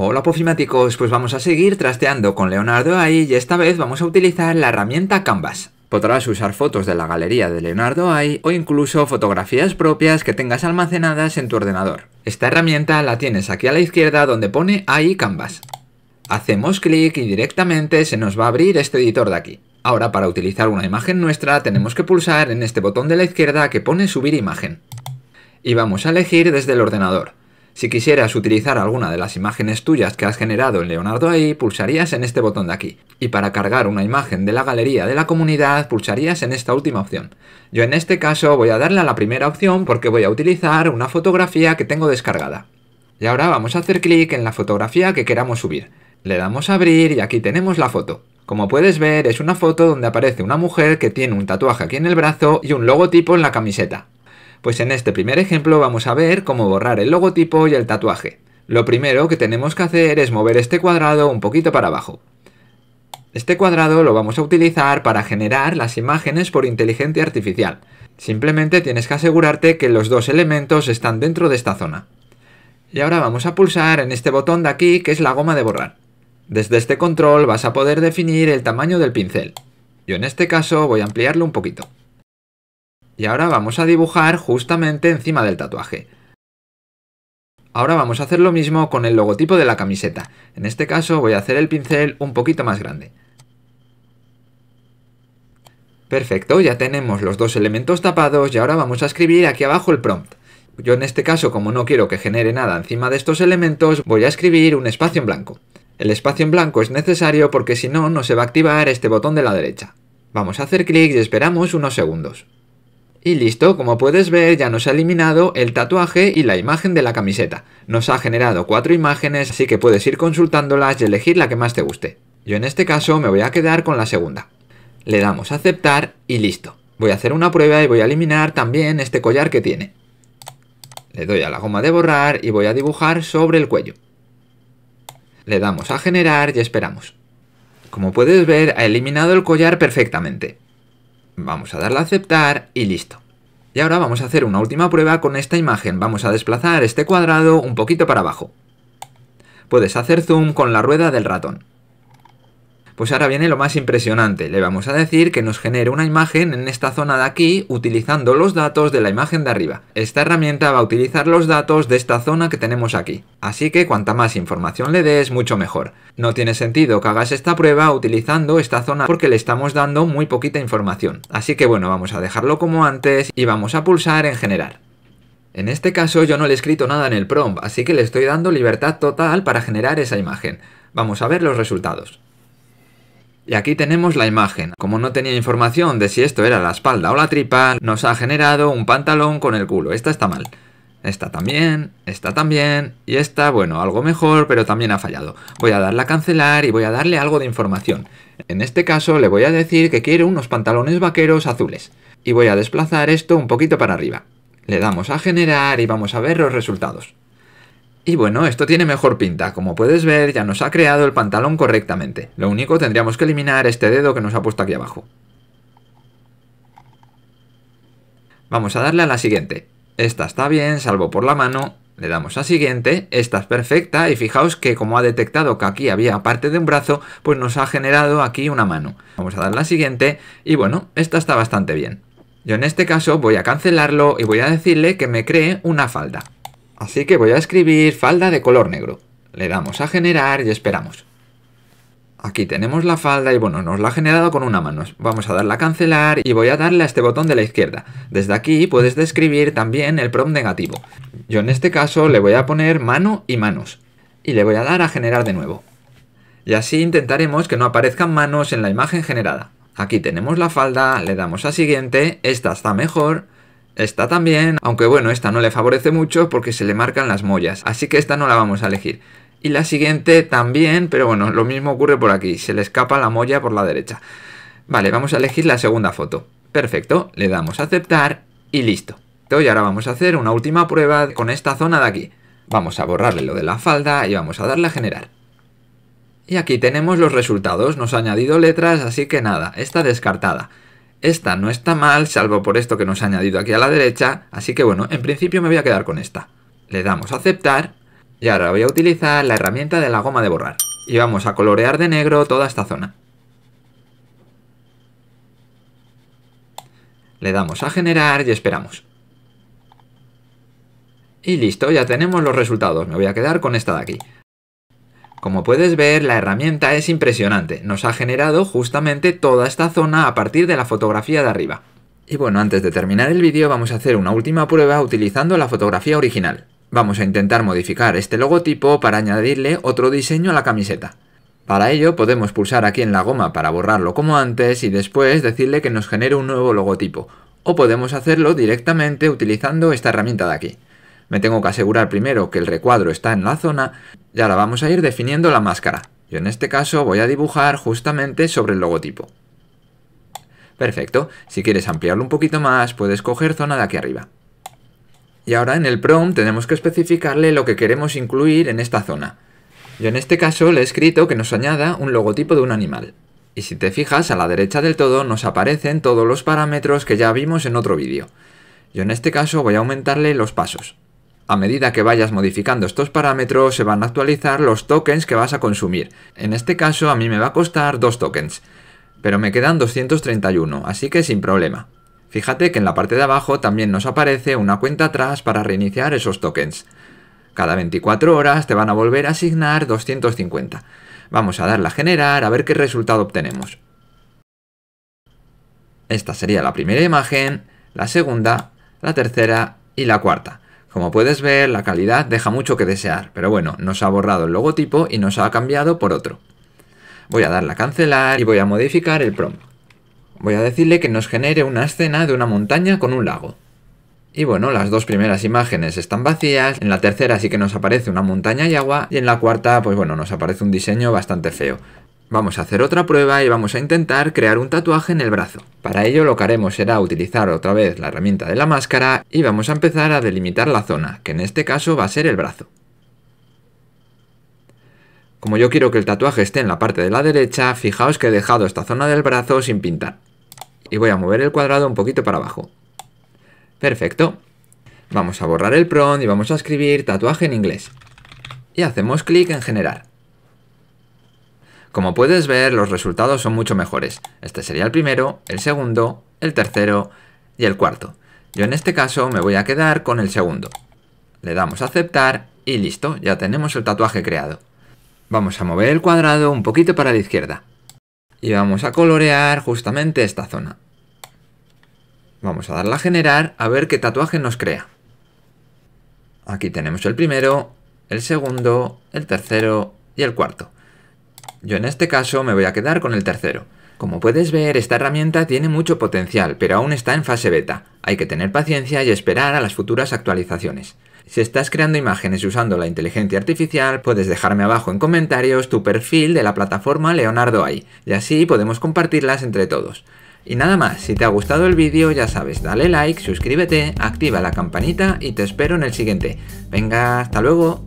Hola pofimáticos, pues vamos a seguir trasteando con Leonardo AI y esta vez vamos a utilizar la herramienta Canvas. Podrás usar fotos de la galería de Leonardo AI o incluso fotografías propias que tengas almacenadas en tu ordenador. Esta herramienta la tienes aquí a la izquierda donde pone AI Canvas. Hacemos clic y directamente se nos va a abrir este editor de aquí. Ahora para utilizar una imagen nuestra tenemos que pulsar en este botón de la izquierda que pone subir imagen. Y vamos a elegir desde el ordenador. Si quisieras utilizar alguna de las imágenes tuyas que has generado en Leonardo AI, pulsarías en este botón de aquí. Y para cargar una imagen de la galería de la comunidad, pulsarías en esta última opción. Yo en este caso voy a darle a la primera opción porque voy a utilizar una fotografía que tengo descargada. Y ahora vamos a hacer clic en la fotografía que queramos subir. Le damos a abrir y aquí tenemos la foto. Como puedes ver, es una foto donde aparece una mujer que tiene un tatuaje aquí en el brazo y un logotipo en la camiseta. Pues en este primer ejemplo vamos a ver cómo borrar el logotipo y el tatuaje. Lo primero que tenemos que hacer es mover este cuadrado un poquito para abajo. Este cuadrado lo vamos a utilizar para generar las imágenes por inteligencia artificial. Simplemente tienes que asegurarte que los dos elementos están dentro de esta zona. Y ahora vamos a pulsar en este botón de aquí que es la goma de borrar. Desde este control vas a poder definir el tamaño del pincel. Yo en este caso voy a ampliarlo un poquito. Y ahora vamos a dibujar justamente encima del tatuaje. Ahora vamos a hacer lo mismo con el logotipo de la camiseta. En este caso voy a hacer el pincel un poquito más grande. Perfecto, ya tenemos los dos elementos tapados y ahora vamos a escribir aquí abajo el prompt. Yo en este caso, como no quiero que genere nada encima de estos elementos, voy a escribir un espacio en blanco. El espacio en blanco es necesario porque si no, no se va a activar este botón de la derecha. Vamos a hacer clic y esperamos unos segundos. Y listo, como puedes ver ya nos ha eliminado el tatuaje y la imagen de la camiseta. Nos ha generado cuatro imágenes, así que puedes ir consultándolas y elegir la que más te guste. Yo en este caso me voy a quedar con la segunda. Le damos a aceptar y listo. Voy a hacer una prueba y voy a eliminar también este collar que tiene. Le doy a la goma de borrar y voy a dibujar sobre el cuello. Le damos a generar y esperamos. Como puedes ver, ha eliminado el collar perfectamente. Vamos a darle a aceptar y listo. Y ahora vamos a hacer una última prueba con esta imagen. Vamos a desplazar este cuadrado un poquito para abajo. Puedes hacer zoom con la rueda del ratón. Pues ahora viene lo más impresionante, le vamos a decir que nos genere una imagen en esta zona de aquí utilizando los datos de la imagen de arriba. Esta herramienta va a utilizar los datos de esta zona que tenemos aquí, así que cuanta más información le des mucho mejor. No tiene sentido que hagas esta prueba utilizando esta zona porque le estamos dando muy poquita información. Así que bueno, vamos a dejarlo como antes y vamos a pulsar en generar. En este caso yo no le he escrito nada en el prompt, así que le estoy dando libertad total para generar esa imagen. Vamos a ver los resultados. Y aquí tenemos la imagen. Como no tenía información de si esto era la espalda o la tripa, nos ha generado un pantalón con el culo. Esta está mal. Esta también, esta también, y esta, bueno, algo mejor, pero también ha fallado. Voy a darle a cancelar y voy a darle algo de información. En este caso le voy a decir que quiero unos pantalones vaqueros azules. Y voy a desplazar esto un poquito para arriba. Le damos a generar y vamos a ver los resultados. Y bueno, esto tiene mejor pinta. Como puedes ver, ya nos ha creado el pantalón correctamente. Lo único, tendríamos que eliminar este dedo que nos ha puesto aquí abajo. Vamos a darle a la siguiente. Esta está bien, salvo por la mano. Le damos a siguiente. Esta es perfecta y fijaos que como ha detectado que aquí había parte de un brazo, pues nos ha generado aquí una mano. Vamos a dar la siguiente y bueno, esta está bastante bien. Yo en este caso voy a cancelarlo y voy a decirle que me cree una falda. Así que voy a escribir falda de color negro. Le damos a generar y esperamos. Aquí tenemos la falda y bueno, nos la ha generado con una mano. Vamos a darle a cancelar y voy a darle a este botón de la izquierda. Desde aquí puedes describir también el prompt negativo. Yo en este caso le voy a poner mano y manos. Y le voy a dar a generar de nuevo. Y así intentaremos que no aparezcan manos en la imagen generada. Aquí tenemos la falda, le damos a siguiente, esta está mejor esta también, aunque bueno, esta no le favorece mucho porque se le marcan las mollas, así que esta no la vamos a elegir. Y la siguiente también, pero bueno, lo mismo ocurre por aquí, se le escapa la molla por la derecha. Vale, vamos a elegir la segunda foto. Perfecto, le damos a aceptar y listo. Entonces ahora vamos a hacer una última prueba con esta zona de aquí. Vamos a borrarle lo de la falda y vamos a darle a generar. Y aquí tenemos los resultados, nos ha añadido letras, así que nada, está descartada. Esta no está mal, salvo por esto que nos ha añadido aquí a la derecha, así que bueno, en principio me voy a quedar con esta. Le damos a aceptar y ahora voy a utilizar la herramienta de la goma de borrar. Y vamos a colorear de negro toda esta zona. Le damos a generar y esperamos. Y listo, ya tenemos los resultados. Me voy a quedar con esta de aquí. Como puedes ver, la herramienta es impresionante. Nos ha generado justamente toda esta zona a partir de la fotografía de arriba. Y bueno, antes de terminar el vídeo vamos a hacer una última prueba utilizando la fotografía original. Vamos a intentar modificar este logotipo para añadirle otro diseño a la camiseta. Para ello podemos pulsar aquí en la goma para borrarlo como antes y después decirle que nos genere un nuevo logotipo. O podemos hacerlo directamente utilizando esta herramienta de aquí me tengo que asegurar primero que el recuadro está en la zona y ahora vamos a ir definiendo la máscara. Yo en este caso voy a dibujar justamente sobre el logotipo. Perfecto, si quieres ampliarlo un poquito más puedes coger zona de aquí arriba. Y ahora en el prompt tenemos que especificarle lo que queremos incluir en esta zona. Yo en este caso le he escrito que nos añada un logotipo de un animal. Y si te fijas, a la derecha del todo nos aparecen todos los parámetros que ya vimos en otro vídeo. Yo en este caso voy a aumentarle los pasos. A medida que vayas modificando estos parámetros se van a actualizar los tokens que vas a consumir. En este caso a mí me va a costar 2 tokens, pero me quedan 231, así que sin problema. Fíjate que en la parte de abajo también nos aparece una cuenta atrás para reiniciar esos tokens. Cada 24 horas te van a volver a asignar 250. Vamos a darle a generar a ver qué resultado obtenemos. Esta sería la primera imagen, la segunda, la tercera y la cuarta. Como puedes ver, la calidad deja mucho que desear, pero bueno, nos ha borrado el logotipo y nos ha cambiado por otro. Voy a darle a cancelar y voy a modificar el prompt. Voy a decirle que nos genere una escena de una montaña con un lago. Y bueno, las dos primeras imágenes están vacías, en la tercera sí que nos aparece una montaña y agua, y en la cuarta, pues bueno, nos aparece un diseño bastante feo. Vamos a hacer otra prueba y vamos a intentar crear un tatuaje en el brazo. Para ello lo que haremos será utilizar otra vez la herramienta de la máscara y vamos a empezar a delimitar la zona, que en este caso va a ser el brazo. Como yo quiero que el tatuaje esté en la parte de la derecha, fijaos que he dejado esta zona del brazo sin pintar. Y voy a mover el cuadrado un poquito para abajo. Perfecto. Vamos a borrar el prompt y vamos a escribir tatuaje en inglés. Y hacemos clic en generar. Como puedes ver, los resultados son mucho mejores. Este sería el primero, el segundo, el tercero y el cuarto. Yo en este caso me voy a quedar con el segundo. Le damos a aceptar y listo, ya tenemos el tatuaje creado. Vamos a mover el cuadrado un poquito para la izquierda. Y vamos a colorear justamente esta zona. Vamos a darle a generar a ver qué tatuaje nos crea. Aquí tenemos el primero, el segundo, el tercero y el cuarto. Yo en este caso me voy a quedar con el tercero. Como puedes ver, esta herramienta tiene mucho potencial, pero aún está en fase beta. Hay que tener paciencia y esperar a las futuras actualizaciones. Si estás creando imágenes usando la inteligencia artificial, puedes dejarme abajo en comentarios tu perfil de la plataforma Leonardo AI, y así podemos compartirlas entre todos. Y nada más, si te ha gustado el vídeo ya sabes, dale like, suscríbete, activa la campanita y te espero en el siguiente. Venga, hasta luego.